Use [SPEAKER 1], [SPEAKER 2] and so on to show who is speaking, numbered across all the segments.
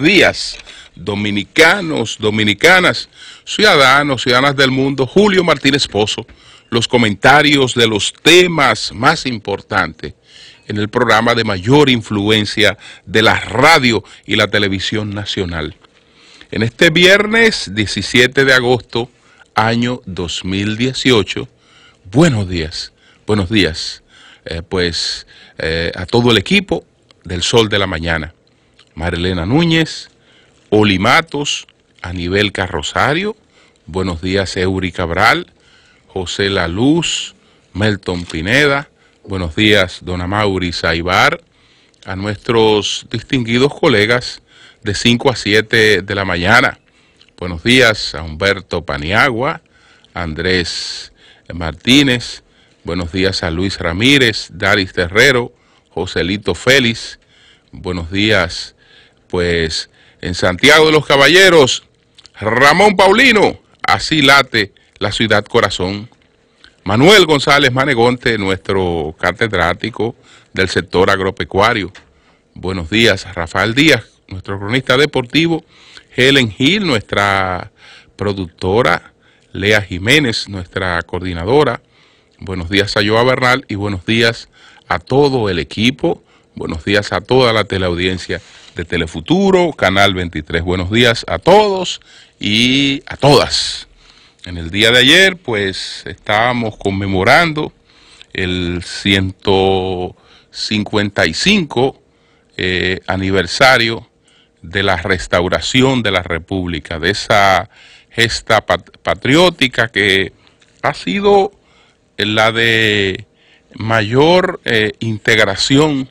[SPEAKER 1] días, dominicanos, dominicanas, ciudadanos, ciudadanas del mundo, Julio Martínez Pozo, los comentarios de los temas más importantes en el programa de mayor influencia de la radio y la televisión nacional. En este viernes 17 de agosto, año 2018, buenos días, buenos días, eh, pues eh, a todo el equipo del Sol de la Mañana Marilena Núñez, Olimatos, Anibel Carrosario, buenos días Euri Cabral, José La Luz, Melton Pineda, buenos días Dona Mauri Saibar, a nuestros distinguidos colegas de 5 a 7 de la mañana. Buenos días a Humberto Paniagua, Andrés Martínez, buenos días a Luis Ramírez, Daris Terrero, Joselito Félix, buenos días pues en Santiago de los Caballeros, Ramón Paulino, así late la ciudad corazón. Manuel González Manegonte, nuestro catedrático del sector agropecuario. Buenos días, Rafael Díaz, nuestro cronista deportivo, Helen Gil, nuestra productora, Lea Jiménez, nuestra coordinadora. Buenos días a Joa Bernal y buenos días a todo el equipo. Buenos días a toda la teleaudiencia de Telefuturo, Canal 23. Buenos días a todos y a todas. En el día de ayer, pues estábamos conmemorando el 155 eh, aniversario de la restauración de la República, de esa gesta patriótica que ha sido la de mayor eh, integración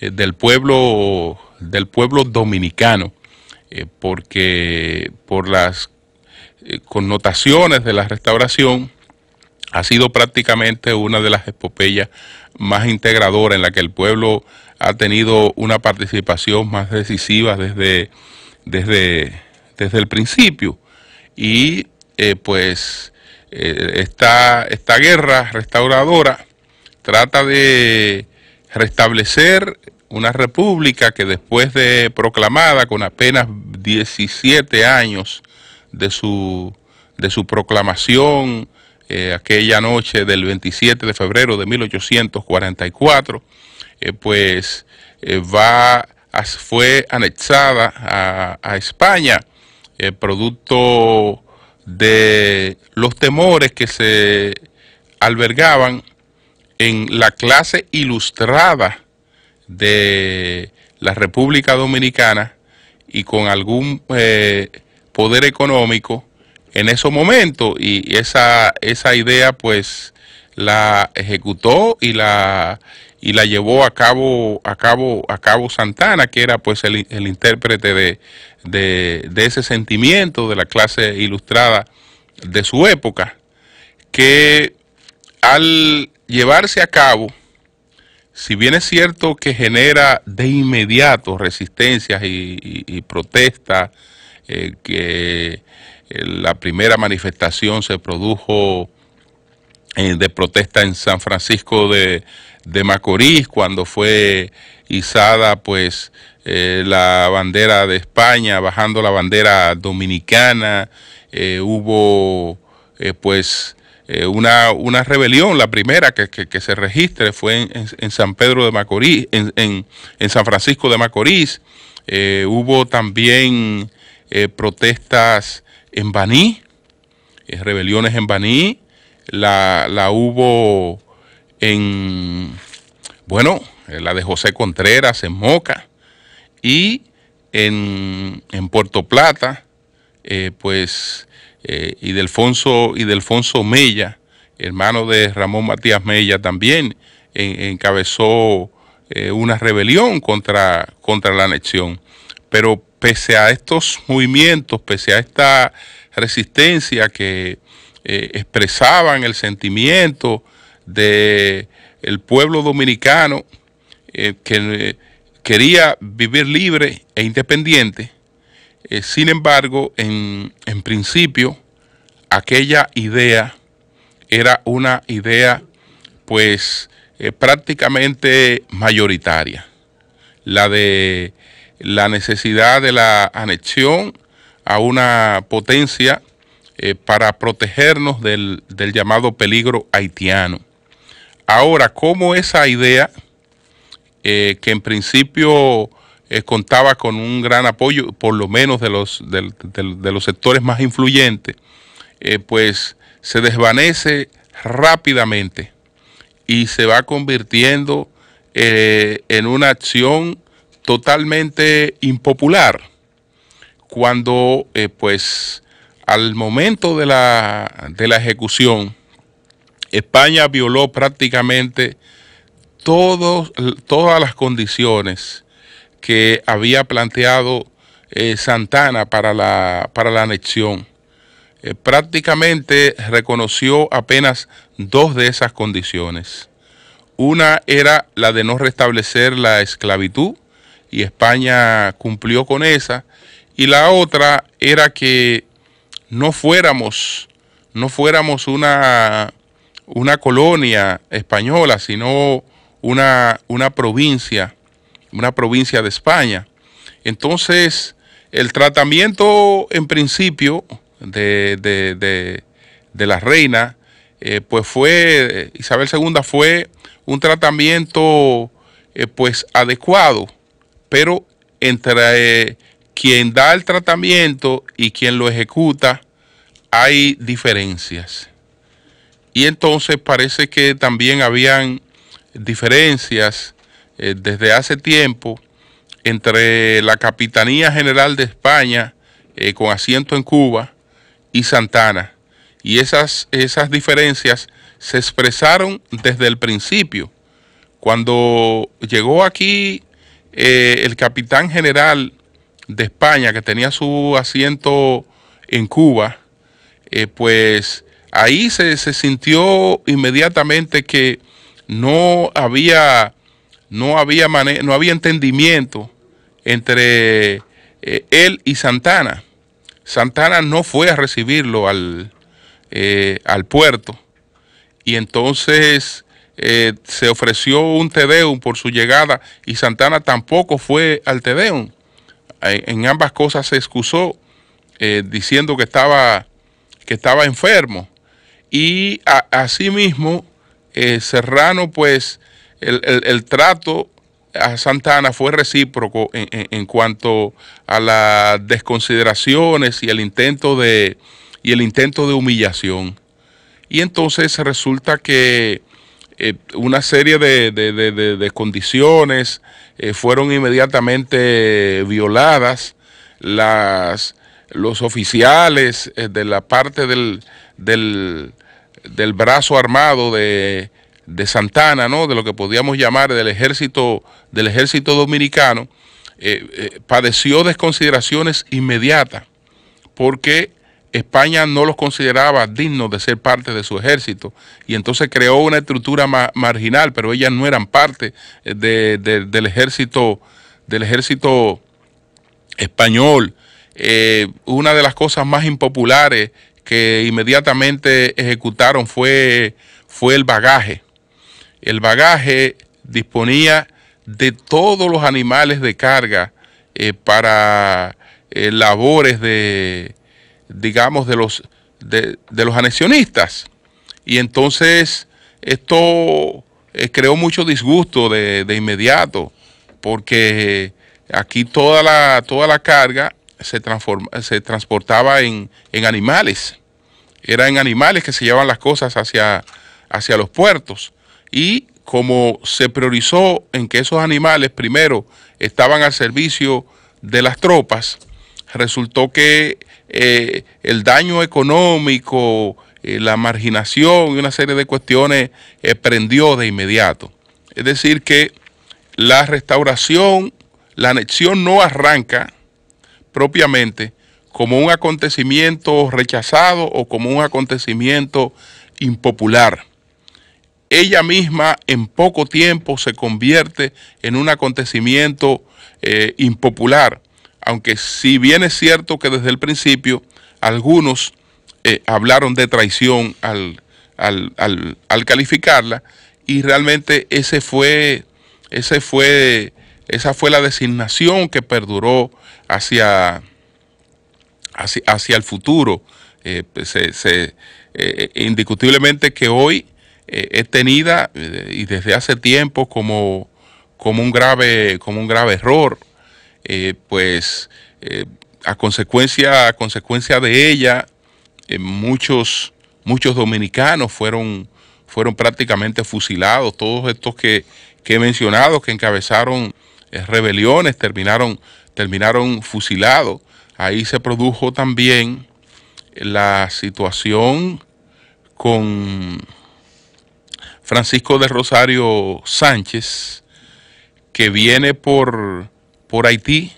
[SPEAKER 1] eh, del pueblo del pueblo dominicano, eh, porque por las eh, connotaciones de la restauración ha sido prácticamente una de las epopeyas más integradoras en la que el pueblo ha tenido una participación más decisiva desde, desde, el principio. Y eh, pues esta, esta guerra restauradora trata de restablecer una república que después de proclamada con apenas 17 años de su, de su proclamación, eh, aquella noche del 27 de febrero de 1844, eh, pues eh, va, fue anexada a España, producto de los temores que se albergaban en la clase ilustrada de la República Dominicana y con algún eh, poder económico en esos momentos y esa, esa idea pues la ejecutó y la y la llevó a cabo a cabo a cabo Santana que era pues el, el intérprete de, de, ese sentimiento de la clase ilustrada de su época que al llevarse a cabo si bien es cierto que genera de inmediato resistencias y, protestas, eh, que eh, la primera manifestación se produjo eh, de protesta en San Francisco de, Macorís, cuando fue izada pues la bandera de España, bajando la bandera dominicana, hubo pues eh, una, rebelión, la primera que, se registre fue en, San Pedro de Macorís, en, San Francisco de Macorís. Eh, hubo también eh, protestas en Baní, rebeliones en Baní. La, hubo en, bueno, la de José Contreras en Moca. Y en, en Puerto Plata, pues eh, y, Delfonso, y Mella, hermano de Ramón Matías Mella, también encabezó eh, una rebelión contra, contra la anexión. Pero pese a estos movimientos, pese a esta resistencia que eh, expresaban el sentimiento del el pueblo dominicano que quería vivir libre e independiente, eh, sin embargo, en, principio, aquella idea era una idea pues eh, prácticamente mayoritaria, la de la necesidad de la anexión a una potencia eh, para protegernos del, llamado peligro haitiano. Ahora, ¿cómo esa idea, que en principio eh, contaba con un gran apoyo, por lo menos de los, los sectores más influyentes, eh, pues se desvanece rápidamente y se va convirtiendo eh, en una acción totalmente impopular. Cuando, pues, al momento de la, ejecución, España violó prácticamente todos, todas las condiciones que había planteado eh, Santana para la, para la anexión. Eh, prácticamente reconoció apenas dos de esas condiciones. Una era la de no restablecer la esclavitud y España cumplió con esa. Y la otra era que no fuéramos, no fuéramos una, una colonia española, sino una, una provincia una provincia de España. Entonces, el tratamiento en principio de, de, la reina, eh, pues fue, Isabel II fue un tratamiento eh, pues adecuado, pero entre eh, quien da el tratamiento y quien lo ejecuta hay diferencias. Y entonces parece que también habían diferencias eh, desde hace tiempo entre la Capitanía General de España, eh, con asiento en Cuba, y Santana. Y esas, esas diferencias se expresaron desde el principio. Cuando llegó aquí eh, el capitán general de España, que tenía su asiento en Cuba, pues ahí se, se, sintió inmediatamente que no había no había, no había entendimiento entre eh, él y Santana. Santana no fue a recibirlo al, eh, al puerto y entonces eh, se ofreció un Tedeum por su llegada y Santana tampoco fue al Tedeum. En ambas cosas se excusó diciendo que estaba, que estaba enfermo. Y así asimismo, Serrano pues el, trato a Santana fue recíproco en, cuanto a las desconsideraciones y el intento de el intento de humillación. Y entonces resulta que eh, una serie de, condiciones eh, fueron inmediatamente violadas. Las, los oficiales eh, de la parte del, del, del brazo armado de de Santana, ¿no? de lo que podíamos llamar del ejército, del ejército dominicano, eh, eh, padeció desconsideraciones inmediatas, porque España no los consideraba dignos de ser parte de su ejército y entonces creó una estructura marginal, pero ellas no eran parte eh, del ejército del ejército español. una de las cosas más impopulares que inmediatamente ejecutaron fue, fue el bagaje. El bagaje disponía de todos los animales de carga eh, para eh, labores de, digamos, de los, anexionistas. Y entonces esto eh, creó mucho disgusto de, inmediato, porque aquí toda la, toda la carga se, transportaba en, animales. Eran animales que se llevaban las cosas hacia, hacia los puertos y como se priorizó en que esos animales primero estaban al servicio de las tropas, resultó que eh, el daño económico, eh, la marginación y una serie de cuestiones eh, prendió de inmediato. Es decir, que la restauración, la anexión no arranca propiamente como un acontecimiento rechazado o como un acontecimiento impopular ella misma en poco tiempo se convierte en un acontecimiento eh, impopular, aunque si bien es cierto que desde el principio algunos eh, hablaron de traición al, al, calificarla, y realmente ese fue, ese fue, esa fue la designación que perduró hacia, hacia el futuro. Eh, pues, indiscutiblemente que hoy eh, es tenida eh, y desde hace tiempo como, como, un, grave, como un grave error, eh, pues a consecuencia, a consecuencia de ella, muchos, muchos dominicanos fueron, fueron prácticamente fusilados. Todos estos que, he mencionado, que encabezaron rebeliones, terminaron, terminaron fusilados. Ahí se produjo también la situación con Francisco de Rosario Sánchez, que viene por, por Haití,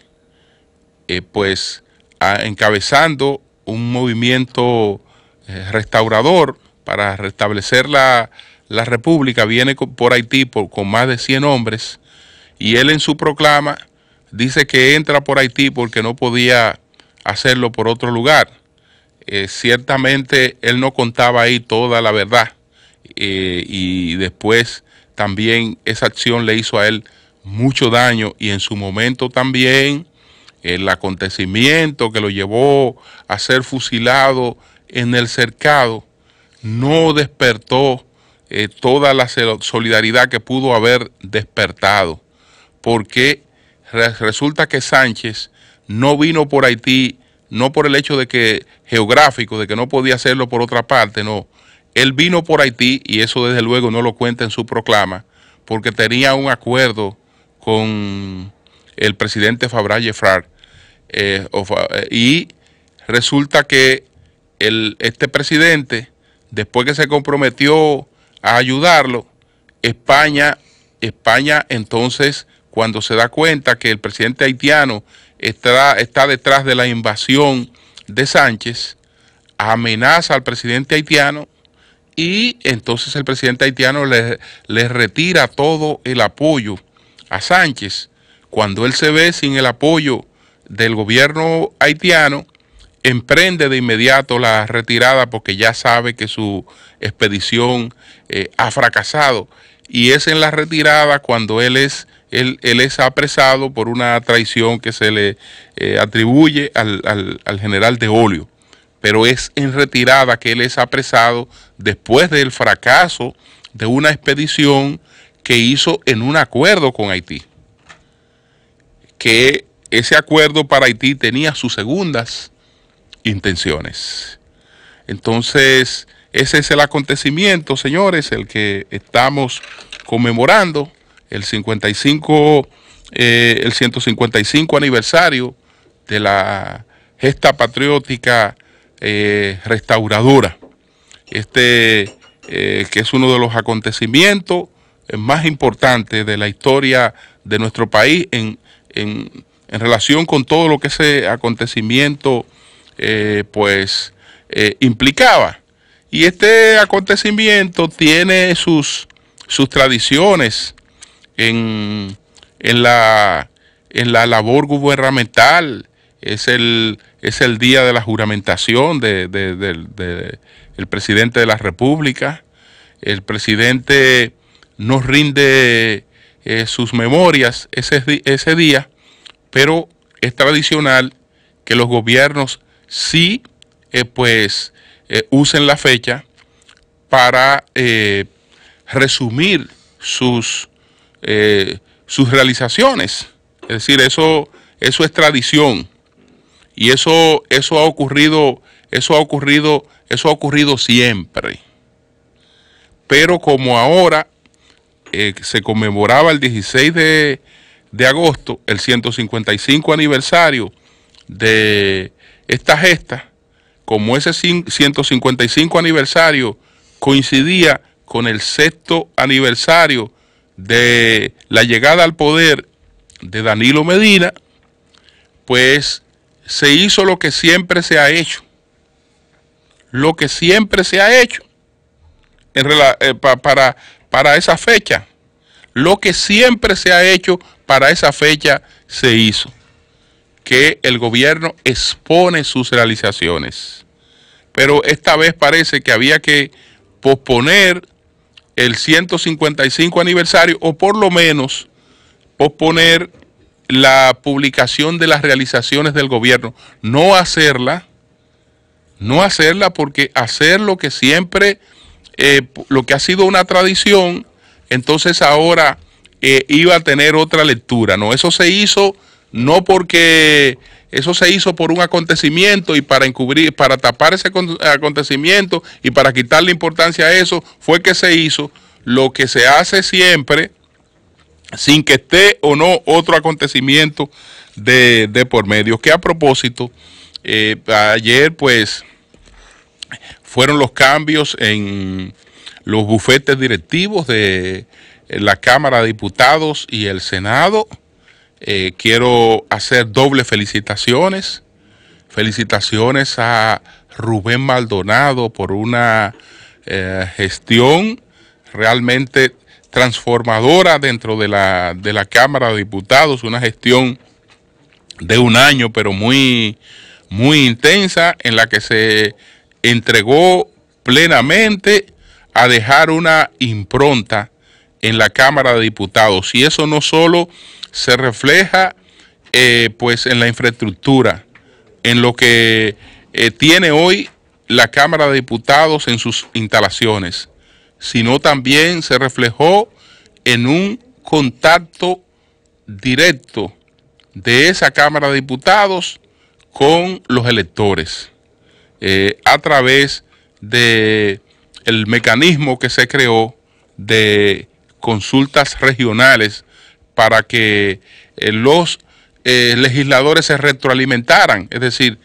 [SPEAKER 1] eh, pues encabezando un movimiento eh, restaurador para restablecer la, República, viene por Haití con más de 100 hombres, y él en su proclama dice que entra por Haití porque no podía hacerlo por otro lugar. Eh, ciertamente él no contaba ahí toda la verdad eh, y después también esa acción le hizo a él mucho daño y en su momento también el acontecimiento que lo llevó a ser fusilado en el cercado no despertó eh, toda la solidaridad que pudo haber despertado, porque resulta que Sánchez no vino por Haití, no por el hecho de que geográfico, de que no podía hacerlo por otra parte, no, él vino por Haití y eso desde luego no lo cuenta en su proclama, porque tenía un acuerdo con el presidente Fabra Jeffrard. Eh, eh, y resulta que el, este presidente, después que se comprometió a ayudarlo, España, España entonces, cuando se da cuenta que el presidente haitiano está, está detrás de la invasión de Sánchez, amenaza al presidente haitiano y entonces el presidente haitiano le retira todo el apoyo a Sánchez. Cuando él se ve sin el apoyo del gobierno haitiano, emprende de inmediato la retirada porque ya sabe que su expedición eh, ha fracasado. Y es en la retirada cuando él es, él, él es apresado por una traición que se le eh, atribuye al, al general de Olio pero es en retirada que él es apresado después del fracaso de una expedición que hizo en un acuerdo con Haití. Que ese acuerdo para Haití tenía sus segundas intenciones. Entonces, ese es el acontecimiento, señores, el que estamos conmemorando, el 55, eh, el 155 aniversario de la gesta patriótica eh, restauradora. Este, eh, que es uno de los acontecimientos más importantes de la historia de nuestro país en, relación con todo lo que ese acontecimiento eh, pues implicaba. Y este acontecimiento tiene sus, sus tradiciones en, en, la, en la labor gubernamental. Es el, es el día de la juramentación del presidente de la República. El presidente nos rinde eh, sus memorias ese, día, pero es tradicional que los gobiernos sí eh, pues eh, usen la fecha para resumir sus, realizaciones. Es decir, eso, eso es tradición. Y eso, eso ha ocurrido, eso ha ocurrido, eso ha ocurrido siempre. Pero como ahora eh, se conmemoraba el 16 de, de agosto, el 155 aniversario de esta gesta, como ese 155 aniversario coincidía con el sexto aniversario de la llegada al poder de Danilo Medina, pues se hizo lo que siempre se ha hecho. Lo que siempre se ha hecho eh, para, para esa fecha. Lo que siempre se ha hecho para esa fecha se hizo. Que el gobierno expone sus realizaciones. Pero esta vez parece que había que posponer el 155 aniversario o por lo menos posponer la publicación de las realizaciones del gobierno. No hacerla, no hacerla porque hacer lo que siempre, eh, lo que ha sido una tradición, entonces ahora eh, iba a tener otra lectura. No, eso se hizo no porque eso se hizo por un acontecimiento y para encubrir, para tapar ese acontecimiento y para quitarle importancia a eso, fue que se hizo. Lo que se hace siempre sin que esté o no otro acontecimiento de, por medio. Que a propósito, eh, ayer pues fueron los cambios en los bufetes directivos de eh, la Cámara de Diputados y el Senado. Eh, quiero hacer dobles felicitaciones. Felicitaciones a Rubén Maldonado por una gestión realmente transformadora dentro de la, de la Cámara de Diputados, una gestión de un año, pero muy, muy intensa, en la que se entregó plenamente a dejar una impronta en la Cámara de Diputados. Y eso no solo se refleja eh, pues en la infraestructura, en lo que eh, tiene hoy la Cámara de Diputados en sus instalaciones, sino también se reflejó en un contacto directo de esa Cámara de Diputados con los electores eh, a través de el mecanismo que se creó de consultas regionales para que eh, los eh, legisladores se retroalimentaran. Es decir,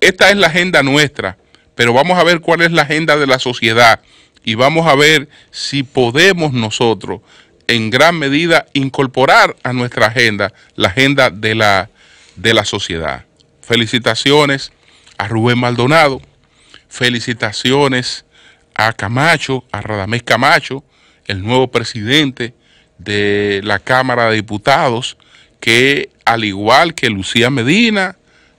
[SPEAKER 1] esta es la agenda nuestra, pero vamos a ver cuál es la agenda de la sociedad y vamos a ver si podemos nosotros en gran medida incorporar a nuestra agenda, la agenda de la, de la sociedad. Felicitaciones a Rubén Maldonado, felicitaciones a Camacho, a Radamés Camacho, el nuevo presidente de la Cámara de Diputados, que al igual que Lucía Medina,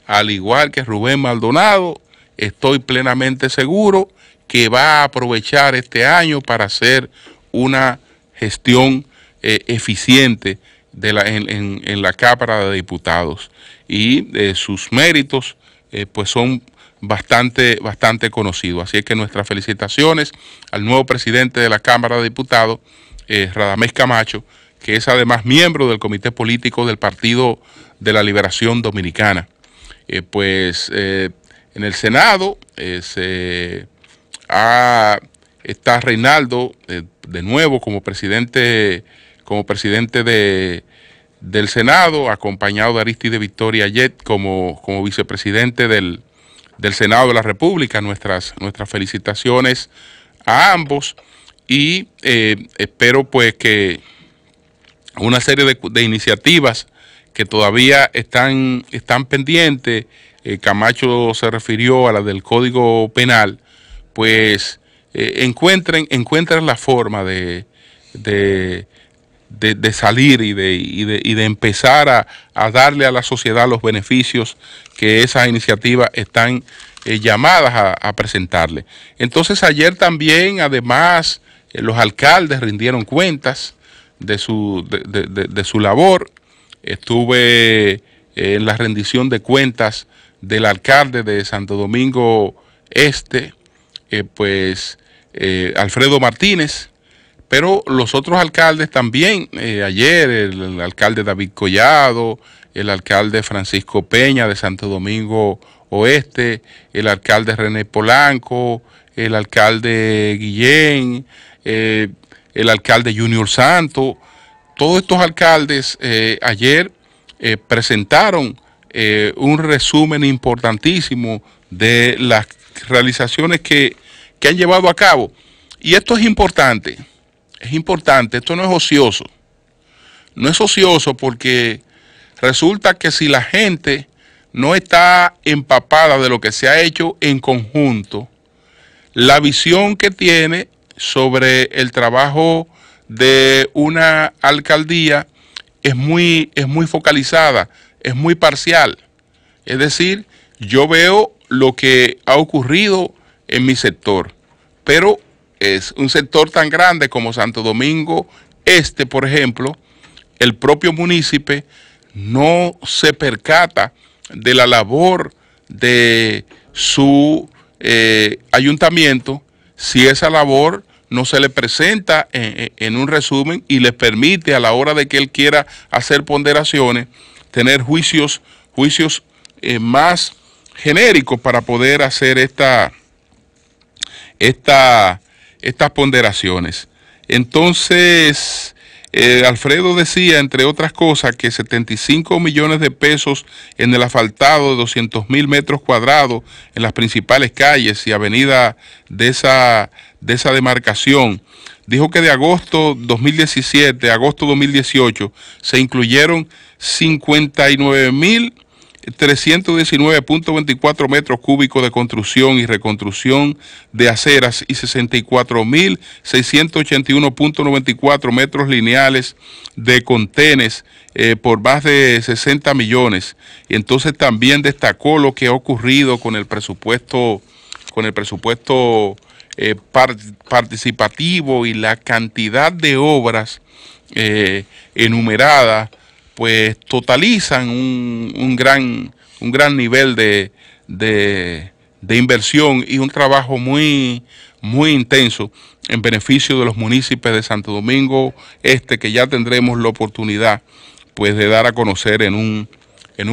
[SPEAKER 1] al igual que Rubén Maldonado, estoy plenamente seguro que va a aprovechar este año para hacer una gestión eh, eficiente de en, la Cámara de Diputados. Y eh, sus méritos eh, pues son bastante, bastante conocidos. Así es que nuestras felicitaciones al nuevo presidente de la Cámara de Diputados, Radamés Camacho, que es además miembro del Comité Político del Partido de la Liberación Dominicana. pues en el Senado se está Reinaldo eh, de nuevo como presidente, como presidente de, del Senado, acompañado de Aristide Victoria Jet como, como vicepresidente del, del, Senado de la República. Nuestras, nuestras felicitaciones a ambos y eh, espero pues que una serie de, iniciativas que todavía están, están pendientes. Eh, Camacho se refirió a la del Código Penal pues eh, encuentren, la forma de, de, salir y de, de, empezar a, darle a la sociedad los beneficios que esas iniciativas están eh, llamadas a, presentarle. Entonces ayer también, además, eh, los alcaldes rindieron cuentas de de, su labor. Estuve en la rendición de cuentas del alcalde de Santo Domingo Este, eh, pues eh, Alfredo Martínez, pero los otros alcaldes también, eh, ayer el, el, alcalde David Collado, el alcalde Francisco Peña de Santo Domingo Oeste, el alcalde René Polanco, el alcalde Guillén, el alcalde Junior Santo, todos estos alcaldes ayer presentaron un resumen importantísimo de las realizaciones que que han llevado a cabo. Y esto es importante, es importante, esto no es ocioso. No es ocioso porque resulta que si la gente no está empapada de lo que se ha hecho en conjunto, la visión que tiene sobre el trabajo de una alcaldía es muy, es muy focalizada, es muy parcial. Es decir, yo veo lo que ha ocurrido en mi sector, pero es un sector tan grande como Santo Domingo Este, por ejemplo, el propio municipio no se percata de la labor de su eh, ayuntamiento si esa labor no se le presenta en, un resumen y le permite a la hora de que él quiera hacer ponderaciones tener juicios, juicios eh, más genéricos para poder hacer esta, estas ponderaciones. Entonces, eh, Alfredo decía, entre otras cosas, que 75 millones de pesos en el asfaltado de 200 mil metros cuadrados en las principales calles y avenidas de esa, de esa demarcación. Dijo que de agosto 2017 a agosto 2018 se incluyeron 59 mil 319.24 metros cúbicos de construcción y reconstrucción de aceras y 64.681.94 metros lineales de contenes eh, por más de 60 millones. Y entonces también destacó lo que ha ocurrido con el presupuesto, con el presupuesto eh, participativo y la cantidad de obras eh, enumeradas pues totalizan un, gran, un gran nivel de, inversión y un trabajo muy, muy intenso en beneficio de los municipios de Santo Domingo Este, que ya tendremos la oportunidad pues de dar a conocer en un,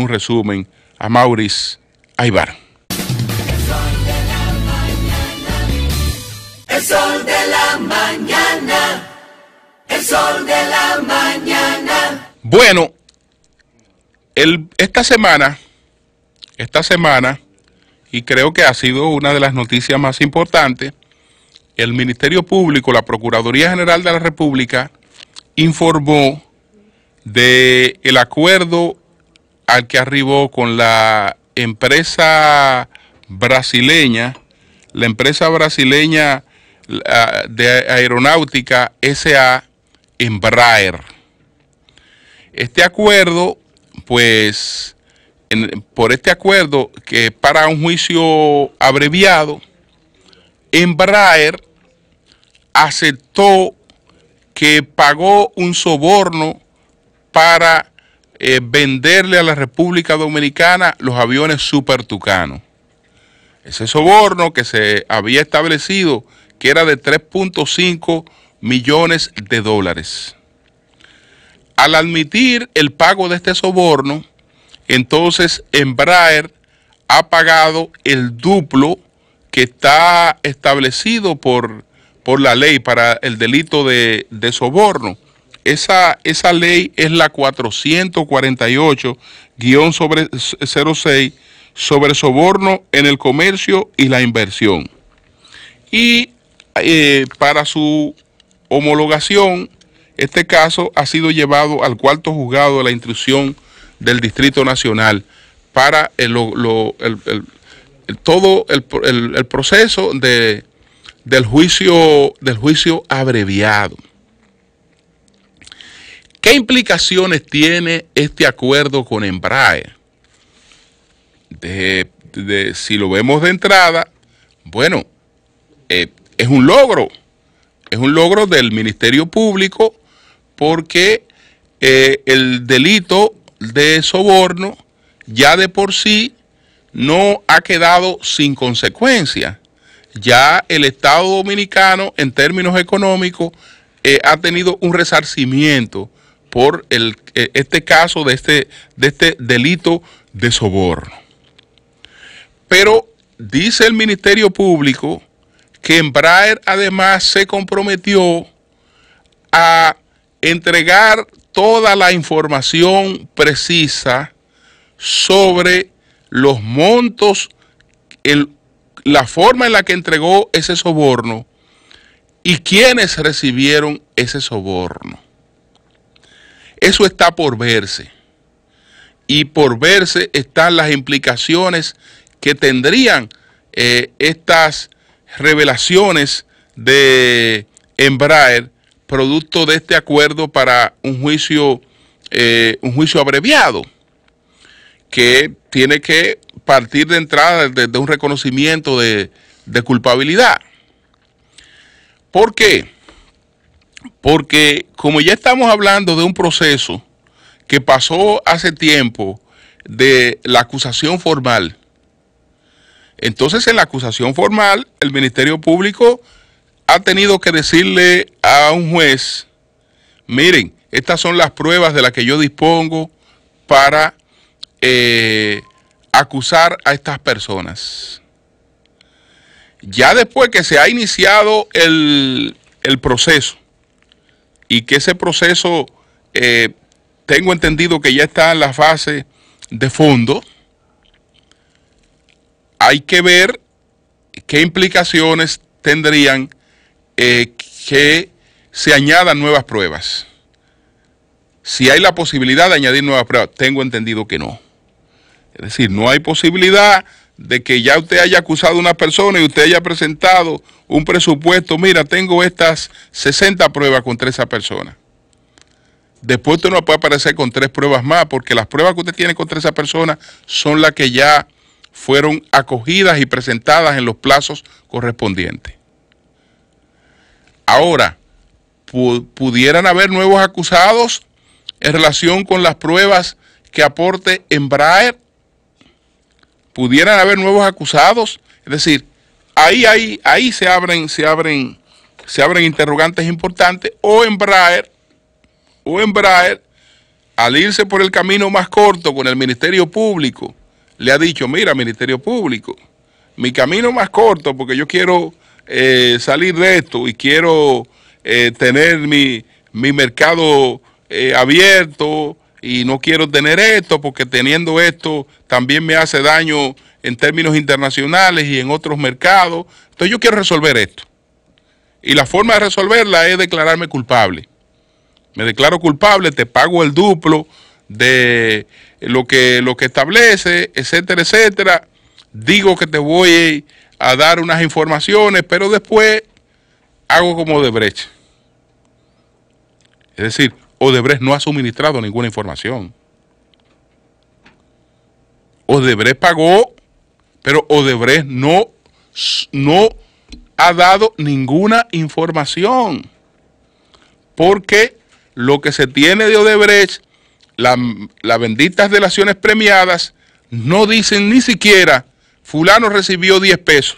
[SPEAKER 1] resumen a Maurice Aybar. El sol de la mañana, el sol de la mañana. Bueno, esta semana, esta semana, y creo que ha sido una de las noticias más importantes, el Ministerio Público, la Procuraduría General de la República, informó de el acuerdo al que arribó con la empresa brasileña, la empresa brasileña de aeronáutica SA Embraer. Este acuerdo, pues, por este acuerdo que para un juicio abreviado, Embraer aceptó que pagó un soborno para eh, venderle a la República Dominicana los aviones Super Tucano. Ese soborno que se había establecido, que era de 3.5 millones de dólares. Al admitir el pago de este soborno, entonces Embraer ha pagado el duplo que está establecido por, por la ley para el delito de, soborno. Esa, esa, ley es la 448-06 sobre soborno en el comercio y la inversión. Y eh, para su homologación, este caso ha sido llevado al cuarto juzgado de la instrucción del Distrito Nacional para el, todo el, proceso de, del, juicio, del juicio abreviado. ¿Qué implicaciones tiene este acuerdo con Embraer? si lo vemos de entrada, bueno, eh, es un logro, es un logro del Ministerio Público porque eh, el delito de soborno ya de por sí no ha quedado sin consecuencia. Ya el Estado dominicano, en términos económicos, eh, ha tenido un resarcimiento por eh, este caso de este, de este delito de soborno. Pero dice el Ministerio Público que Embraer además se comprometió a entregar toda la información precisa sobre los montos, la forma en la que entregó ese soborno y quiénes recibieron ese soborno. Eso está por verse. Y por verse están las implicaciones que tendrían eh, estas revelaciones de Embraer producto de este acuerdo para un juicio, eh, un juicio abreviado, que tiene que partir de entrada de, un reconocimiento de, de culpabilidad. ¿Por qué? Porque como ya estamos hablando de un proceso que pasó hace tiempo de la acusación formal, entonces en la acusación formal el Ministerio Público ha tenido que decirle a un juez, miren, estas son las pruebas de las que yo dispongo para eh, acusar a estas personas. Ya después que se ha iniciado el, proceso y que ese proceso, eh, tengo entendido que ya está en la fase de fondo, hay que ver qué implicaciones tendrían eh, que se añadan nuevas pruebas. Si hay la posibilidad de añadir nuevas pruebas, tengo entendido que no. Es decir, no hay posibilidad de que ya usted haya acusado a una persona y usted haya presentado un presupuesto, mira, tengo estas 60 pruebas contra esa persona. Después usted no puede aparecer con tres pruebas más, porque las pruebas que usted tiene contra esa persona son las que ya fueron acogidas y presentadas en los plazos correspondientes. Ahora, ¿pudieran haber nuevos acusados en relación con las pruebas que aporte Embraer? ¿Pudieran haber nuevos acusados? Es decir, ahí, ahí se abren, se abren, se abren interrogantes importantes. O Embraer, o Embraer, al irse por el camino más corto con el Ministerio Público, le ha dicho, mira, Ministerio Público, mi camino más corto, porque yo quiero eh, salir de esto y quiero eh, tener mi, mercado eh, abierto y no quiero tener esto porque teniendo esto también me hace daño en términos internacionales y en otros mercados. Entonces yo quiero resolver esto. Y la forma de resolverla es declararme culpable. Me declaro culpable, te pago el duplo de lo que, lo que establece, etcétera, etcétera. Digo que te voy a a dar unas informaciones, pero después hago como Odebrecht. Es decir, Odebrecht no ha suministrado ninguna información. Odebrecht pagó, pero Odebrecht no, no ha dado ninguna información. Porque lo que se tiene de Odebrecht, las benditas delaciones premiadas, no dicen ni siquiera fulano recibió 10 pesos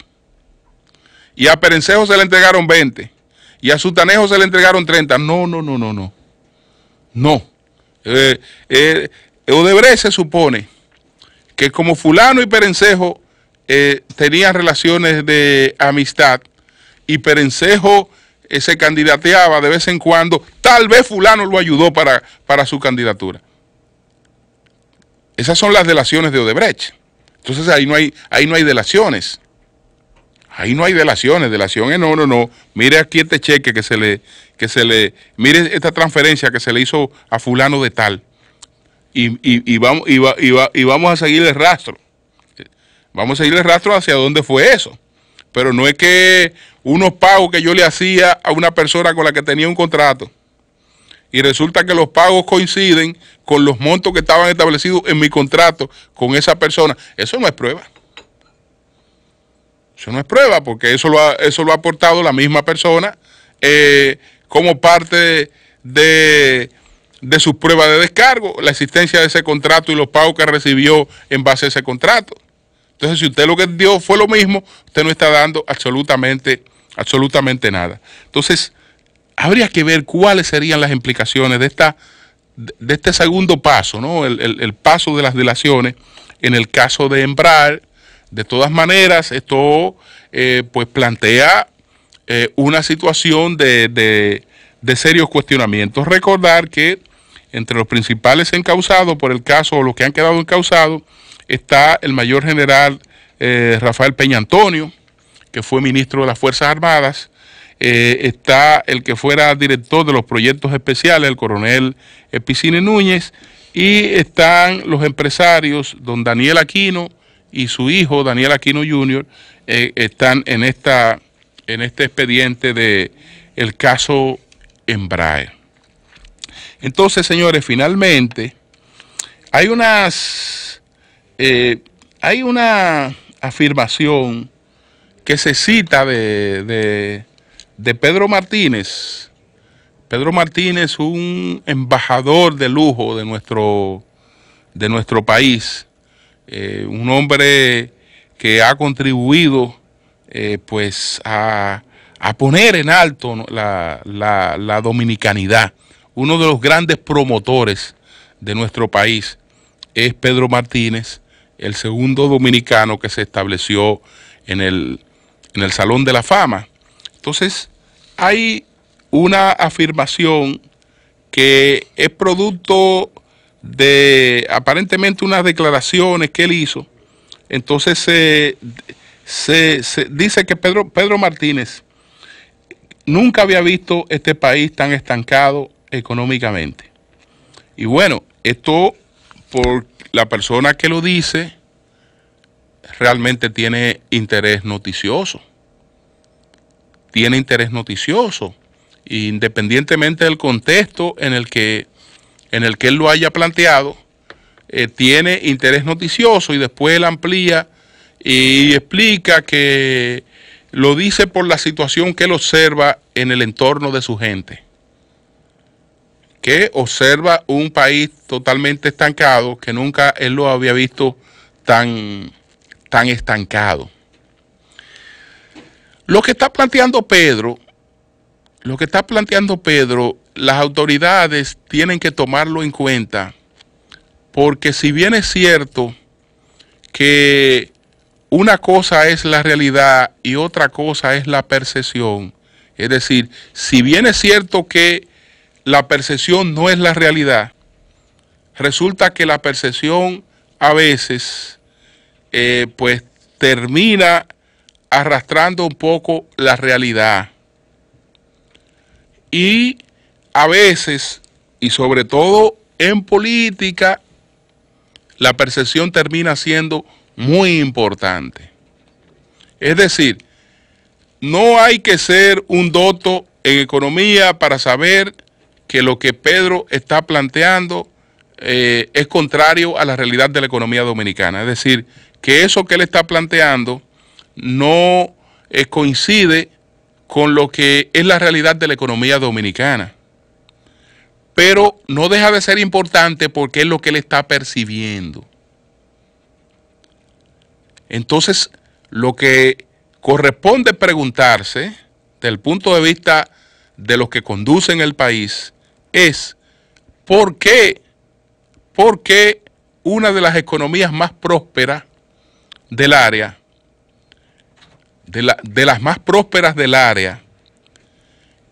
[SPEAKER 1] y a Perencejo se le entregaron 20 y a Sutanejo se le entregaron 30. No, no, no, no, no. No. Eh, eh, Odebrecht se supone que como fulano y Perencejo eh, tenían relaciones de amistad y Perencejo se candidateaba de vez en cuando, tal vez fulano lo ayudó para, para su candidatura. Esas son las delaciones de Odebrecht. Entonces ahí no hay, ahí no hay delaciones. Ahí no hay delaciones, delaciones no, no, no. Mire aquí este cheque que se le, que se le, mire esta transferencia que se le hizo a fulano de tal. Y, vamos, y, vamos a seguir el rastro. Vamos a seguir el rastro hacia dónde fue eso. Pero no es que unos pagos que yo le hacía a una persona con la que tenía un contrato y resulta que los pagos coinciden con los montos que estaban establecidos en mi contrato con esa persona, eso no es prueba. Eso no es prueba porque eso lo ha, eso lo ha aportado la misma persona eh, como parte de, su prueba de descargo, la existencia de ese contrato y los pagos que recibió en base a ese contrato. Entonces, si usted lo que dio fue lo mismo, usted no está dando absolutamente, absolutamente nada. Entonces, habría que ver cuáles serían las implicaciones de, esta, de este segundo paso, ¿no? El, paso de las delaciones en el caso de Embrar. De todas maneras, esto eh, pues plantea eh, una situación de, de, de, serios cuestionamientos. Recordar que entre los principales encausados por el caso o los que han quedado encausados está el mayor general eh, Rafael Peña Antonio, que fue ministro de las Fuerzas Armadas, eh, está el que fuera director de los proyectos especiales, el coronel Epicine Núñez, y están los empresarios, don Daniel Aquino y su hijo, Daniel Aquino Jr., eh, están en, esta, en este expediente de el caso Embraer. Entonces, señores, finalmente hay unas eh, hay una afirmación que se cita de, de Pedro Martínez. Pedro Martínez, un embajador de lujo de nuestro, de nuestro país, eh, un hombre que ha contribuido eh, pues a, poner en alto la, dominicanidad. Uno de los grandes promotores de nuestro país es Pedro Martínez, el segundo dominicano que se estableció en el Salón de la Fama. Entonces, hay una afirmación que es producto de aparentemente unas declaraciones que él hizo. Entonces se, dice que Pedro, Pedro Martínez nunca había visto este país tan estancado económicamente. Y bueno, esto por la persona que lo dice realmente tiene interés noticioso tiene interés noticioso, independientemente del contexto en el que, en el que él lo haya planteado, eh, tiene interés noticioso y después él amplía y explica que lo dice por la situación que él observa en el entorno de su gente, que observa un país totalmente estancado, que nunca él lo había visto tan, tan estancado. Lo que está planteando Pedro, lo que está planteando Pedro, las autoridades tienen que tomarlo en cuenta, porque si bien es cierto que una cosa es la realidad y otra cosa es la percepción, es decir, si bien es cierto que la percepción no es la realidad, resulta que la percepción a veces eh, pues termina arrastrando un poco la realidad. Y a veces, y sobre todo en política, la percepción termina siendo muy importante. Es decir, no hay que ser un doto en economía para saber que lo que Pedro está planteando eh, es contrario a la realidad de la economía dominicana. Es decir, que eso que él está planteando no eh, coincide con lo que es la realidad de la economía dominicana. Pero no deja de ser importante porque es lo que él está percibiendo. Entonces, lo que corresponde preguntarse desde el punto de vista de los que conducen el país es por qué, por qué una de las economías más prósperas del área de, las más prósperas del área,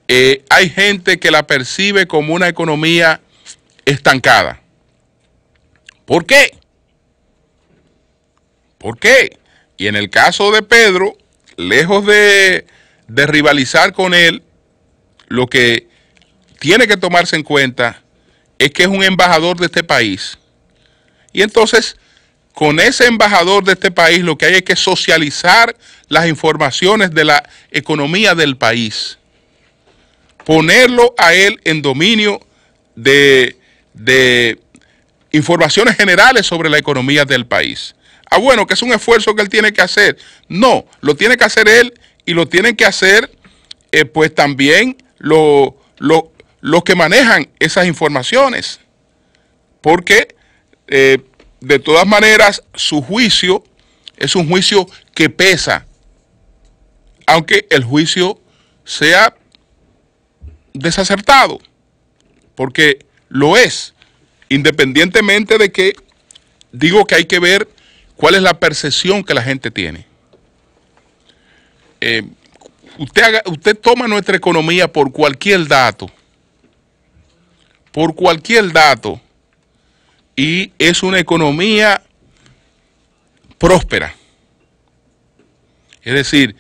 [SPEAKER 1] eh, hay gente que la percibe como una economía estancada. ¿Por qué? ¿Por qué? Y en el caso de Pedro, lejos de rivalizar con él, lo que tiene que tomarse en cuenta es que es un embajador de este país. Y entonces con ese embajador de este país lo que hay es que socializar las informaciones de la economía del país, ponerlo a él en dominio de, informaciones generales sobre la economía del país. Ah, bueno, que es un esfuerzo que él tiene que hacer. No, lo tiene que hacer él y lo tienen que hacer eh, pues también los lo, que manejan esas informaciones. Porque eh, de todas maneras, su juicio es un juicio que pesa, aunque el juicio sea desacertado, porque lo es, independientemente de que digo que hay que ver cuál es la percepción que la gente tiene. Eh, usted toma nuestra economía por cualquier dato, por cualquier dato y es una economía próspera. Es decir,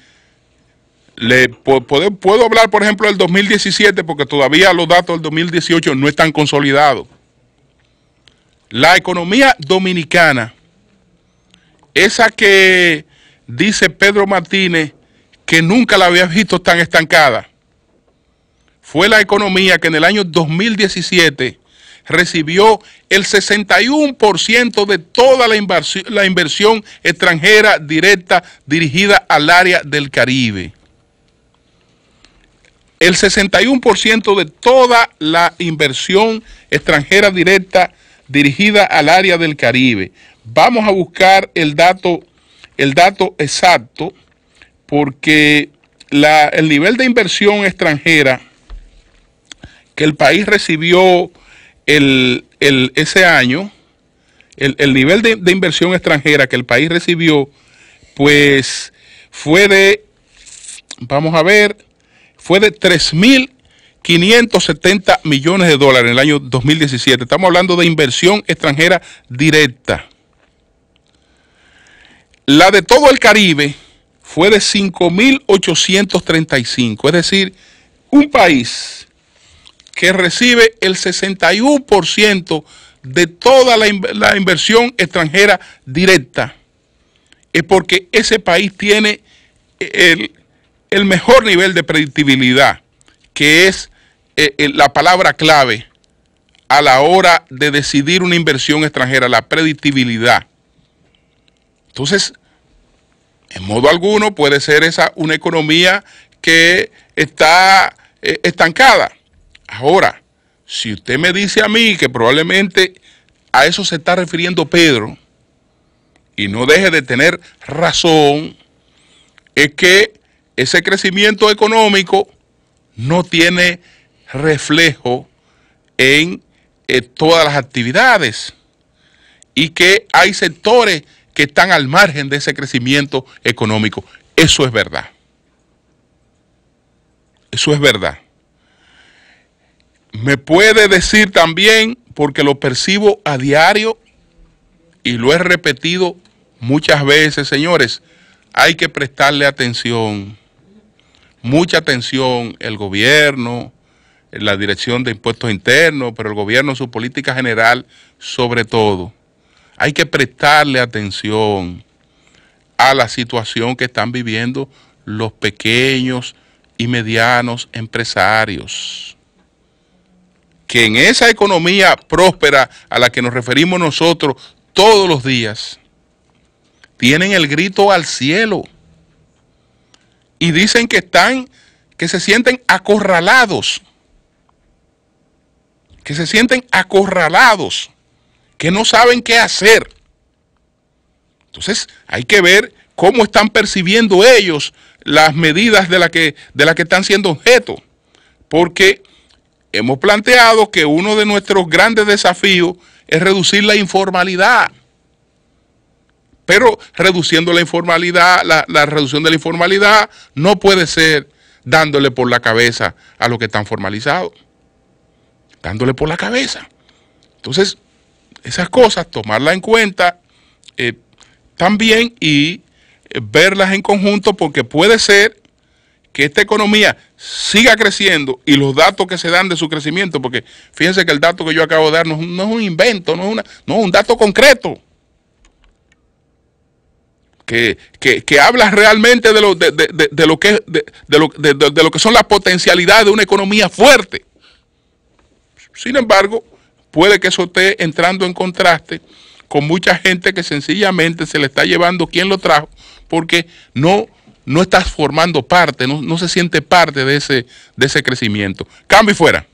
[SPEAKER 1] le puedo, puedo hablar, por ejemplo, del 2017, porque todavía los datos del 2018 no están consolidados. La economía dominicana, esa que dice Pedro Martínez que nunca la había visto tan estancada, fue la economía que en el año 2017 recibió el 61% de toda la inversión, la inversión extranjera directa dirigida al área del Caribe. El 61% de toda la inversión extranjera directa dirigida al área del Caribe. Vamos a buscar el dato, el dato exacto porque el nivel de inversión extranjera que el país recibió el, ese año, el, nivel de, de, inversión extranjera que el país recibió, pues fue de, vamos a ver, fue de 3.570 millones de dólares en el año 2017. Estamos hablando de inversión extranjera directa. La de todo el Caribe fue de 5.835, es decir, un país que recibe el 61% de toda la, inversión extranjera directa. Es porque ese país tiene eh, el, mejor nivel de predictibilidad, que es eh, eh, la palabra clave a la hora de decidir una inversión extranjera, la predictibilidad. Entonces, en modo alguno puede ser esa una economía que está estancada. Ahora, si usted me dice a mí que probablemente a eso se está refiriendo Pedro, y no deje de tener razón, es que ese crecimiento económico no tiene reflejo en eh, todas las actividades y que hay sectores que están al margen de ese crecimiento económico. Eso es verdad. Eso es verdad. Me puede decir también, porque lo percibo a diario y lo he repetido muchas veces, señores, hay que prestarle atención, mucha atención, el gobierno, la dirección de impuestos internos, pero el gobierno, su política general, sobre todo. Hay que prestarle atención a la situación que están viviendo los pequeños y medianos empresarios que en esa economía próspera a la que nos referimos nosotros todos los días, tienen el grito al cielo y dicen que están, que se sienten acorralados, que se sienten acorralados, que no saben qué hacer. Entonces hay que ver cómo están percibiendo ellos las medidas de las que, de la que están siendo objeto, porque Hemos planteado que uno de nuestros grandes desafíos es reducir la informalidad. Pero reduciendo la informalidad, la, reducción de la informalidad no puede ser dándole por la cabeza a los que están formalizados. Dándole por la cabeza. Entonces, esas cosas, tomarlas en cuenta eh, también y eh, verlas en conjunto porque puede ser que esta economía siga creciendo y los datos que se dan de su crecimiento, porque fíjense que el dato que yo acabo de dar no, es un invento, no es, no un dato concreto. Que, habla realmente de lo, que, de lo que son las potencialidades de una economía fuerte. Sin embargo, puede que eso esté entrando en contraste con mucha gente que sencillamente se le está llevando quien lo trajo, porque no no estás formando parte, no, se siente parte de ese, de ese crecimiento. Cambio y fuera.